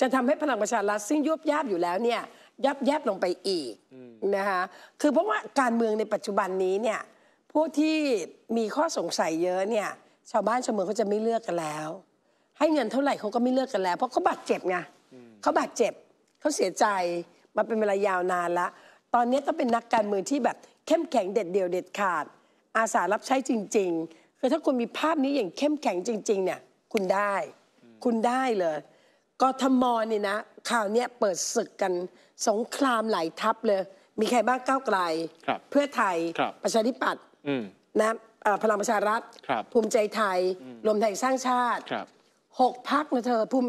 จะทำให้พลังประชารัฐซึ่งยุบยับอยู่แล้วเนี่ยยับยับลงไปอีกนะคะคือเพราะว่าการเมืองในปัจจุบันนี้เนี่ยผู้ที่มีข้อสงสัยเยอะเนี่ย ชาวบ้านชาวเมืองเขาจะไม่เลือกกันแล้ว ให้เงินเท่าไหร่เขาก็ไม่เลือกกันแล้ว เพราะเขาบาดเจ็บไงเขาบาดเจ็บเขาเสียใจมาเป็นเวลายาวนานละตอนนี้ต้องเป็นนักการเมืองที่แบบ เข้มแข็งเด็ดเดี่ยวเด็ดขาด อาสารับใช้จริงๆคือถ้าคุณมีภาพนี้อย่างเข้มแข็งจริงๆเนี่ยคุณได้คุณได้เลยกทมนี่นะข่าวเนี้ยเปิดศึกกันสงครามหลายทัพเลยมีใครบ้างก้าวไกล เพื่อไทยรประชาธิปัตย์นะพลังประชารัฐ ภูมิใจไทยรวมไทยสร้างชาติหกพักนะเธอภูมิ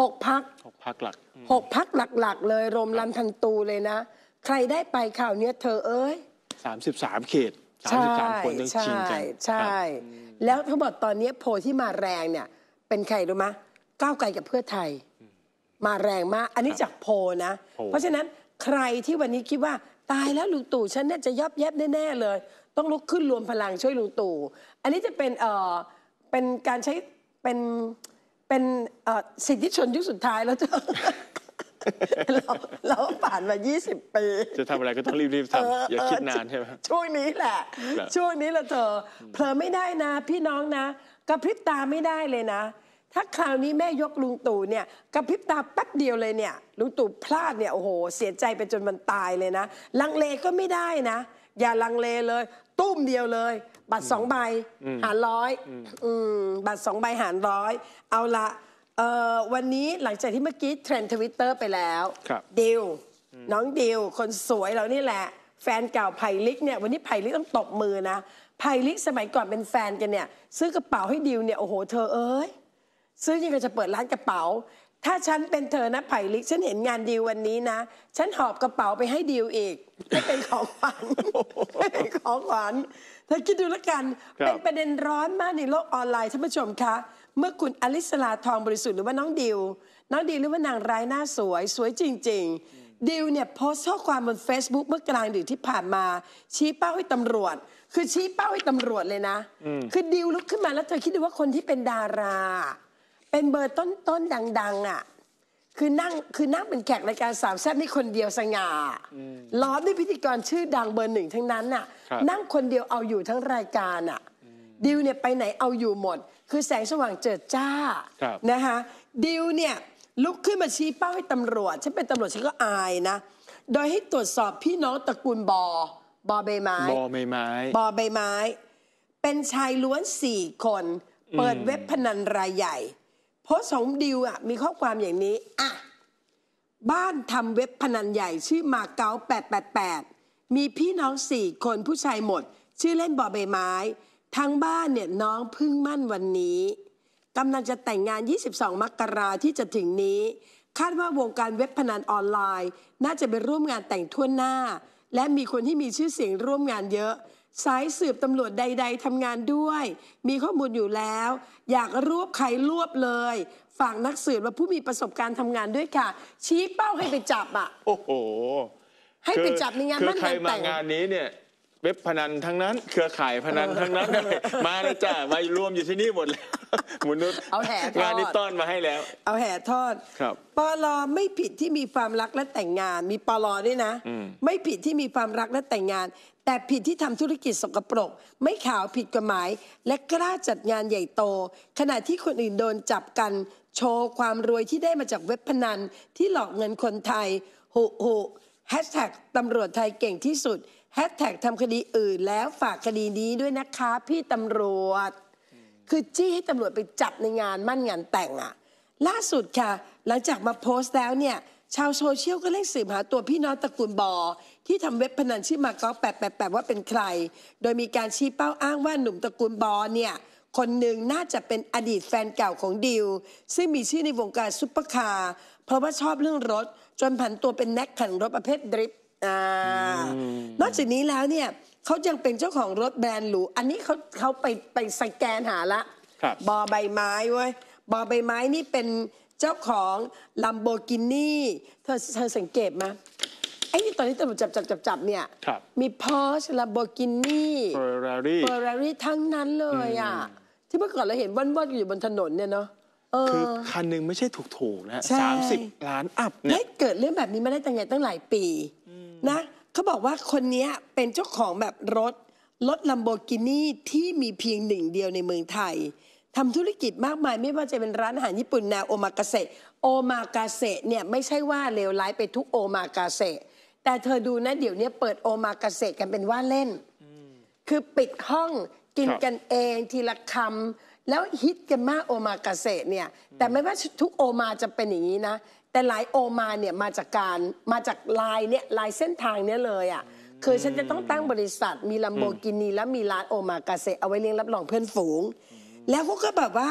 หกพักหกพักหลักหกพักหลักๆ เลย รวมรันทันตูเลยนะ ใครได้ไปข่าวเนี้ยเธอเอ้ย33 เขตามคนต้องชิงกัน ใช่ัใช่ แล้วเขาบอกตอนนี้โพลที่มาแรงเนี่ยเป็นใครรู้ไหมก้าวไกลกับเพื่อไทย มาแรงมาก อันนี้จากโพนะเพราะฉะนั้นใครที่วันนี้คิดว่าตายแล้วลุงตู่ฉันเนี่ยจะยับแยบแน่ๆเลย ต้องลุกขึ้นรวมพลังช่วยลุงตู่อันนี้จะเป็นเอ่อเป็นการใช้เป็นเป็นเออ่สิทธิชนยุคสุดท้ายแล้วเ้อเราเราผ่านมา 20 ปีจะทำอะไรก็ต้องรีบๆทำอย่าคิดนานใช่ไหมช่วงนี้แหละ ช่วงนี้ละเธอเพลอไม่ได้นะ พี่น้องนะกระพริบตาไม่ได้เลยนะถ้าคราวนี้แม่ยกลุงตู่เนี่ยกระพริบตาแป๊บเดียวเลยเนี่ยลุงตู่พลาดเนี่ยโอ้โหเสียใจไปจนมันตายเลยนะลังเลก็ไม่ได้นะ อย่าลังเลเลย ตุ้มเดียวเลย บัตรสองใบหารร้อยบัตรสองใบหารร้อยเอาละวันนี้หลังจากที่เมื่อกี้เทรนด์ทวิตเตอร์ ไปแล้วดิวน้องดิวคนสวยเรานี่แหละ แฟนเก่าไผ่ลิกเนี่ยวันนี้ไผ่ลิกต้องตบมือนะไผ่ลิกสมัยก่อนเป็นแฟนกันเนี่ยซื้อกระเป๋าให้ดิวเนี่ยโอ้โห เธอเอ้ยซื้อยังก็จะเปิดร้านกระเป๋า ถ้าฉันเป็นเธอนะไผ่ลิกฉันเห็นงานดีวันนี้นะฉันหอบกระเป๋าไปให้ดีวอีกให้เป็นของขวัญ้เป็นของขวัญเธอคิดดูแล้วกัน เป็นประเด็นร้อนมากในโลกออนไลน์ท่านผู้ชมคะเมื่อคุณอลิสลาทองบริสุทธิ์หรือว่าน้องดิวน้องดิวหรือว่านางร้ายหน้าสวย สวยจริง ๆดิวเนี่ยโพสต์ข้อความบน Facebook เมื่อกลางดึกที่ผ่านมา ชี้เป้าให้ตำรวจ คือชี้เป้าให้ตำรวจเลยนะ คือดิวลุกขึ้นมาแล้ว เธอคิดดูว่าคนที่เป็นดาราเป็นเบอร์ต้นต้นดังๆอ่ะคือนั่งคือนั่งเป็นแขกรายการสามแซ่บนี่คนเดียวสง่าล้อมด้วยพิธีกรชื่อดังเบอร์หนึ่งทั้งนั้นอ่ะนั่งคนเดียวเอาอยู่ทั้งรายการอ่ะดิวเนี่ยไปไหนเอาอยู่หมด คือแสงสว่างเจิดจ้านะคะดิวเนี่ยลุกขึ้นมาชี้เป้าให้ตำรวจฉันเป็นตำรวจฉันก็อายนะโดยให้ตรวจสอบพี่น้องตระกูลบอบอใบไม้บอใบไม้บอใบไม้ เป็นชายล้วนสี่คนเปิดเว็บพนันรายใหญ่โพสของดิวอ่ะมีข้อความอย่างนี้อ่ะบ้านทำเว็บพนันใหญ่ชื่อมาเก๊า888มีพี่น้องสี่คนผู้ชายหมด ชื่อเล่นบอใบไม้ทั้งบ้านเนี่ยน้องพึ่งมั่นวันนี้กำลังจะแต่งงาน 22มกราที่จะถึงนี้ คาดว่าวงการเว็บพนันออนไลน์ น่าจะไปร่วมงานแต่งทั่วหน้า และมีคนที่มีชื่อเสียงร่วมงานเยอะสายสืบตำรวจใด ๆทำงานด้วย มีข้อมูลอยู่แล้ว อยากรวบใครรวบเลยฝากนักสืบและผู้มีประสบการณ์ทำงานด้วยค่ะ ชี้เป้าให้ไปจับอ่ะโอ้โหให้ไปจับในงานมั่นใคงมาแต่งงานนี้เนี่ย เว็บพนันทั้งนั้นเครือข่ายพนันทั้งนั้นมาเลยจ้ามารวมอยู่ที่นี่ หมดเลยมนุษย์เอาแหทอดงานนี้ต้อนมาให้แล้ว เอาแห่ทอดครับปลอไม่ผิดที่มีความรักและแต่งงาน มีปลอด้วยนะ ไม่ผิดที่มีความรักและแต่งงานแต่ผิดที่ทำธุรกิจสกปรก ไม่ขาวผิดกฎหมาย และกล้าจัดงานใหญ่โต ขณะที่คนอื่นโดนจับกันโชว์ความรวยที่ได้มาจากเว็บพนันที่หลอกเงินคนไทยหุหุแฮชแท็กตำรวจไทยเก่งที่สุดแฮชแท็กทำคดีอื่นแล้วฝากคดีนี้ด้วยนะคะพี่ตำรวจ คือจี้ให้ตำรวจไปจับในงานมั่นงานแต่งอะล่าสุดค่ะหลังจากมาโพสต์แล้วเนี่ยชาวโซเชียลก็เร่งสืบหาตัวพี่น้องตระกูลบอ ที่ทำเว็บพนันชื่อมาก๊อกแปดว่าเป็นใคร โดยมีการชี้เป้าอ้างว่าหนุ่มตระกูลบอเนี่ย คนหนึ่งน่าจะเป็นอดีตแฟนเก่าของดิวซึ่งมีชื่อในวงการซุปเปอร์คาร์เพราะว่าชอบเรื่องรถจนผันตัวเป็นนักขันรถประเภทดริฟต์นอกจากนี้แล้วเนี่ยเขายังเป็นเจ้าของรถแบรนด์หรูอันนี้เขาเขาไปไปสแกนหาละบบอใบไม้เว้ย บอใบไม้นี่เป็นเจ้าของลัมโบกินี่เธอเธอสังเกตไหมไอ้นี่ตอนนี้ตำรวจจับจับจับจับเนี่ยมีพอชลัมโบกินี่เฟอร์รารี่เฟอร์รารี่ทั้งนั้นเลยอ่ะที่เมื่อก่อนเราเห็นว่อนๆ อยู่บนถนนเนี่ยเนาะคือคันหนึ่งไม่ใช่ถูกๆนะนะสามสิบล้านอัพเนี่ยเเกิดเรื่องแบบนี้มาได้ตั้งไงตั้งหลายปีนะเขาบอกว่าคนนี้เป็นเจ้าของแบบรถ รถลัมโบกินีที่มีเพียงหนึ่งเดียวในเมืองไทยทำธุรกิจมากมายไม่ว่าจะเป็นร้านอาหารญี่ปุ่นแนวโอมากาเซโอมากาเซเนี่ยไม่ใช่ว่าเลวร้ายไปทุกโอมากาเซแต่เธอดูนะเดี๋ยวนี้เปิดโอมากาเซกันเป็นว่าเล่นคือปิดห้องกินกันเอง ทีละคำแล้วฮิตกันมากโอมากาเซเนี่ยแต่ไม่ว่าทุกโอมาจะเป็นอย่างนี้นะแต่หลายโอมาเนี่ยมาจากการมาจากลายเนี่ยลายเส้นทางเนี้ยเลยอะ่ะคือฉันจะต้องตั้งบริษัทมีลัมโบกินีและมีร้านโอมากาเซเอาไว้เลี้ยงรับรองเพื่อนฝูงแล้วเขาก็แบบว่า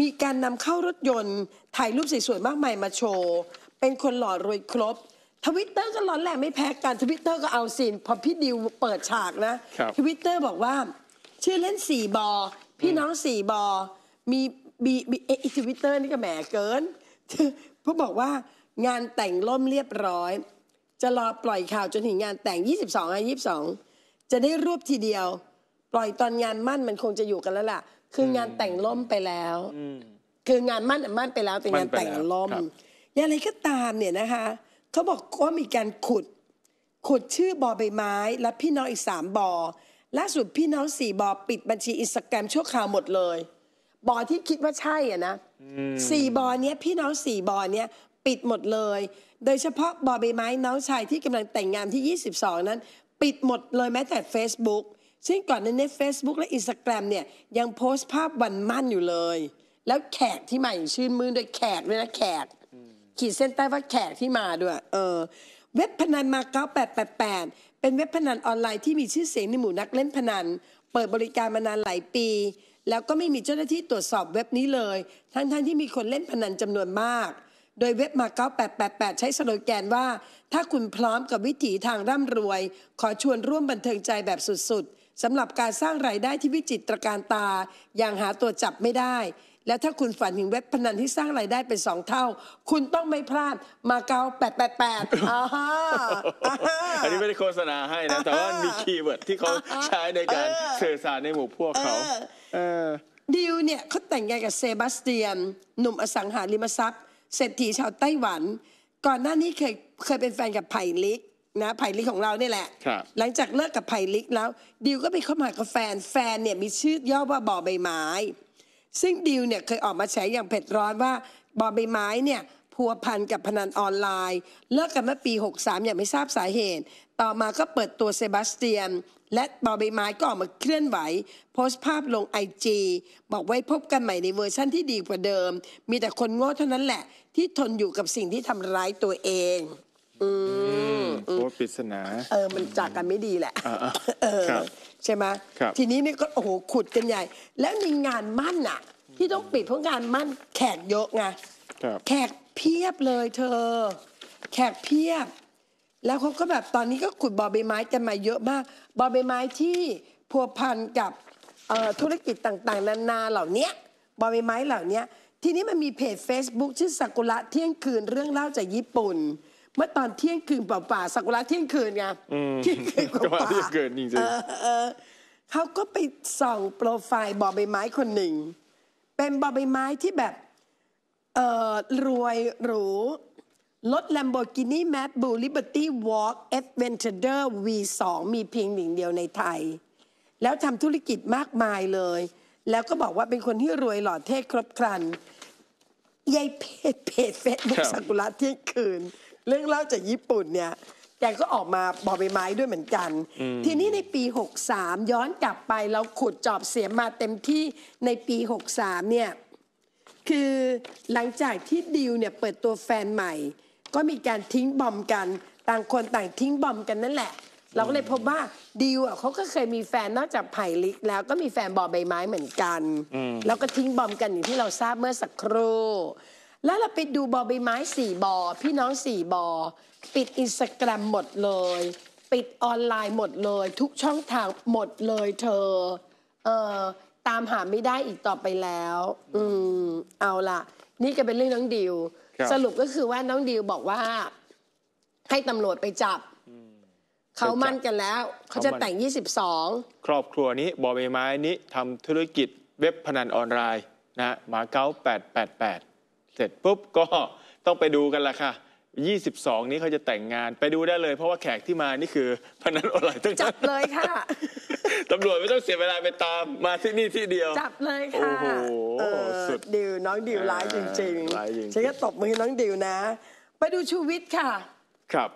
มีการนำเข้ารถยนต์ถ่ายรูปสวยๆ มากมายมาโชว์ เป็นคนหล่อรวยครบทวิตเตอร์ก็ร้อนแรงไม่แพ้กันทวิตเตอร์ก็เอาสิน พอพี่ดิวเปิดฉากนะทวิตเตอร์บอกว่า ชื่อเล่นสี่บอ พี่น้องสี่บอ มีบีบีเอทวิตเตอร์นี่ก็แหมเกินเพราบอกว่างานแต่งล่มเรียบร้อย จะรอปล่อยข่าวจนถึงงานแต่ง 22อ่สองจะได้รวบทีเดียว ปล่อยตอนงานมั่นมันคงจะอยู่กันแล้วล่ะคืองานแต่งล่มไปแล้วคืองานมั่นมั่นไปแล้วแต่งานแต่งล่มอย่างไรก็ตามเนี่ยนะคะเขาบอกว่ามีการขุด ขุดชื่อบอใบไม้และพี่น้องอีกสามบอล่าสุดพี่น้องสี่บอปิดบัญชีอินสตาแกรมชั่วคราวหมดเลยบอที่คิดว่าใช่อ่ะนะสี่บอเนี้ยพี่น้องสี่บอเนี้ยปิดหมดเลย โดยเฉพาะบอใบไม้น้องชายที่กำลังแต่งงานที่22นั้น ปิดหมดเลยแม้แต่ Facebook ซึ่งก่อนนั้นใน Facebook และ Instagram เนี่ยยังโพสต์ภาพวันมั่นอยู่เลย แล้วแขกที่มาอย่างชื่นมือด้วยแขกด้วยนะแขกขีดเส้นใต้ว่าแขกที่มาด้วย เออเว็บพนันมาเก้าแแปปดดแปดเป็นเว็บพนันออนไลน์ที่มีชื่อเสียงในหมู่นักเล่นพนันเปิดบริการมานานหลายปี แล้วก็ไม่มีเจ้าหน้าที่ตรวจสอบเว็บนี้เลย ทั้งๆทที่มีคนเล่นพนันจำนวนมากโดยเว็บมาเก้า888ใช้สโลแกนว่าถ้าคุณพร้อมกับวิถีทางร่ำรวย ขอชวนร่วมบันเทิงใจแบบสุดสำหรับการสร้างรายได้ที่วิจิตรการตาอย่างหาตัวจับไม่ได้ และถ้าคุณฝันถึงเว็บพนันที่สร้างรายได้เป็นสองเท่าคุณต้องไม่พลาดมาเกาแปดแปดแปดอ่าฮะอันนี้ไม่ได้โฆษณาให้นะแต่ว่ามีคีย์เวิร์ดที่เขาใช้ในการสื่อสารในหมู่พวกเขาดิวเนี่ยเขาแต่งงานกับเซบาสเตียน หนุ่มอสังหาริมทรัพย์ เศรษฐีชาวไต้หวัน ก่อนหน้านี้เคยเคยเป็นแฟนกับไผ่ลิกนะไผ่ลิกของเราเนี่ยแหละหลังจากเลิกกับไผ่ลิกแล้วดิวก็ไปเข้ามากับแฟนแฟนเนี่ยมีชื่อย่อว่าบอใบไม้ ซึ่งดิวเนี่ยเคยออกมาแฉอย่างเผ็ดร้อนว่าบอใบไม้เนี่ยพัวพันกับพนันออนไลน์เลิกกันเมื่อปี63อย่างไม่ทราบสาเหตุ ต่อมาก็เปิดตัวเซบาสเตียน และบอใบไม้ก็ออกมาเคลื่อนไหวโพสต์ภาพลงไอจีบอกไว้พบกันใหม่ในเวอร์ชั่นที่ดีกว่าเดิม มีแต่คนโง่เท่านั้นแหละ ที่ทนอยู่กับสิ่งที่ทำร้ายตัวเองอืมโอ้ปริศนาเออมันจากกันไม่ดีแหละเออใช่ไหมทีนี้นี่ก็โอ้โหขุดกันใหญ่ แล้วมีงานมั่นอ่ะ ที่ต้องปิดเพราะงานมั่น แขกเยอะไงแขกเพียบเลยเธอ แขกเพียบ แล้วเขาก็แบบตอนนี้ก็ขุดบอใบไม้กันมาเยอะมากบอใบไม้ที่พัวพันกับธุรกิจต่างๆนานาเหล่านี้บอใบไม้เหล่านี้ทีนี้มันมีเพจ Facebook ชื่อสักุระเที่ยงคืนเรื่องเล่าจากญี่ปุ่นเมื่อตอนเที่ยงคืนเปล่าๆสักุระเที่ยงคืนไงเที่ยงคืนป่าเที่ยงคืนจริงๆเขาก็ไปส่องโปรไฟล์บอใบไม้คนหนึ่งเป็นบอใบไม้ที่แบบเออรวยหรูรถ Lamborghini m a t b u l Liberty Walk Adventure V2 มีเพียงหนึ่งเดียวในไทย แล้วทำธุรกิจมากมายเลย แล้วก็บอกว่าเป็นคนที่รวยหล่อเท่ครบครันยายเพจเพจเฟซบุ๊กสักุระเที่ยงคืนเรื่องเล่าจากญี่ปุ่นเนี่ยแกก็ออกมาบอใบไม้ด้วยเหมือนกัน ทีนี้ในปี 63 ย้อนกลับไปเราขุดจอบเสียมาเต็มที่ในปี 63 เนี่ยคือหลังจากที่ดิวเนี่ยเปิดตัวแฟนใหม่ ก็มีการทิ้งบอมกัน ต่างคนต่างทิ้งบอมกันนั่นแหละ เราก็เลยพบว่าดิวอ่ะเขาก็เคยมีแฟนนอกจากไผ่ลิกแล้วก็มีแฟนบอใบไม้เหมือนกัน แล้วก็ทิ้งบอมกันอย่างที่เราทราบเมื่อสักครู่แล้วเราไปดูบอใบไม้สี่บอพี่น้องสี่บอปิดอินสตาแกรมหมดเลย ปิดออนไลน์หมดเลย ทุกช่องทางหมดเลย เธอ เออตามหาไม่ได้อีกต่อไปแล้ว อืม เอาล่ะ นี่ก็เป็นเรื่องน้องดิวสรุปก็คือว่าน้องดิวบอกว่าให้ตำรวจไปจับเขามั่นกันแล้วเขาจะแต่ง22ครอบครัวนี้บอใบไม้นี้ทำธุรกิจเว็บพนันออนไลน์ นะมาเก้า888เสร็จปุ๊บก็ต้องไปดูกันละค่ะ 22 นี้เขาจะแต่งงานไปดูได้เลย เพราะว่าแขกที่มานี่คือพนันออนไลน์ทั้งจันั้นบเลยค่ะตำรวจไม่ต้องเสียเวลาไปตามมาที่นี่ที่เดียว จับเลยค่ะ โอ้โห สุด ดิว น้องดิวร้ายจริง ๆ ฉันก็ตบมือน้องดิวนะ ไปดูชูวิทย์ค่ะ ครับ